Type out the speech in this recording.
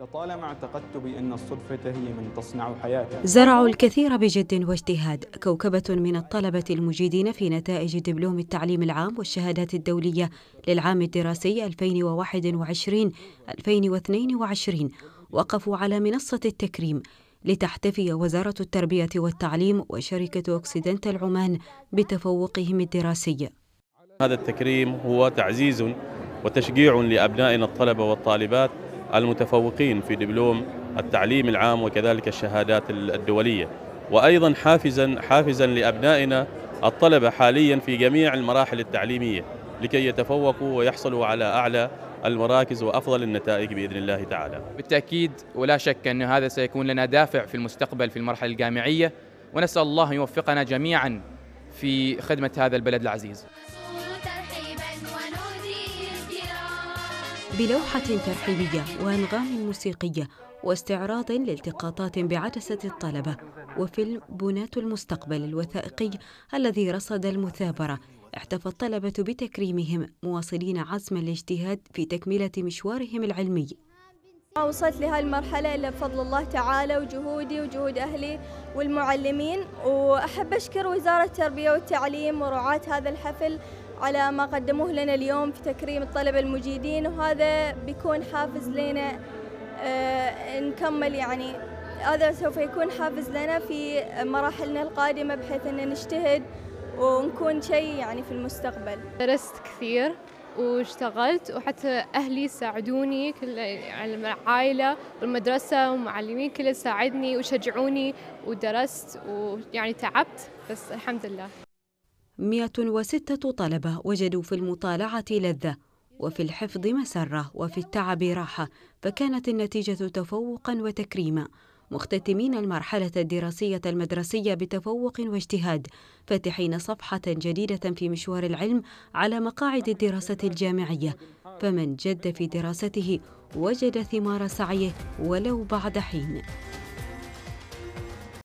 لطالما اعتقدت بأن الصدفة هي من تصنع حياتي زرعوا الكثير بجد واجتهاد كوكبة من الطلبة المجيدين في نتائج دبلوم التعليم العام والشهادات الدولية للعام الدراسي 2021-2022 وقفوا على منصة التكريم لتحتفي وزارة التربية والتعليم وشركة أوكسيدنتال عمان بتفوقهم الدراسي هذا التكريم هو تعزيز وتشجيع لأبنائنا الطلبة والطالبات المتفوقين في دبلوم التعليم العام وكذلك الشهادات الدولية وأيضا حافزا حافزا لأبنائنا الطلبة حاليا في جميع المراحل التعليمية لكي يتفوقوا ويحصلوا على أعلى المراكز وافضل النتائج باذن الله تعالى. بالتاكيد ولا شك ان هذا سيكون لنا دافع في المستقبل في المرحله الجامعيه ونسال الله ان يوفقنا جميعا في خدمه هذا البلد العزيز. بلوحة ترحيبية وأنغام موسيقية واستعراض لالتقاطات بعدسة الطلبة وفيلم بناة المستقبل الوثائقي الذي رصد المثابرة احتفى الطلبة بتكريمهم مواصلين عزم الاجتهاد في تكملة مشوارهم العلمي ما وصلت المرحلة إلا بفضل الله تعالى وجهودي وجهود أهلي والمعلمين وأحب أشكر وزارة التربية والتعليم ورعاة هذا الحفل على ما قدموه لنا اليوم في تكريم الطلبة المجيدين وهذا بيكون حافز لنا آه، نكمل يعني هذا سوف يكون حافز لنا في مراحلنا القادمة بحيث أن نجتهد ونكون شيء يعني في المستقبل درست كثير واشتغلت وحتى أهلي ساعدوني كل يعني العائلة والمدرسة ومعلمين كل ساعدني وشجعوني ودرست ويعني تعبت بس الحمد لله 106 طلبة وجدوا في المطالعة لذة وفي الحفظ مسرة وفي التعب راحة فكانت النتيجة تفوقا وتكريما مختتمين المرحلة الدراسية المدرسية بتفوق واجتهاد فاتحين صفحة جديدة في مشوار العلم على مقاعد الدراسة الجامعية فمن جد في دراسته وجد ثمار سعيه ولو بعد حين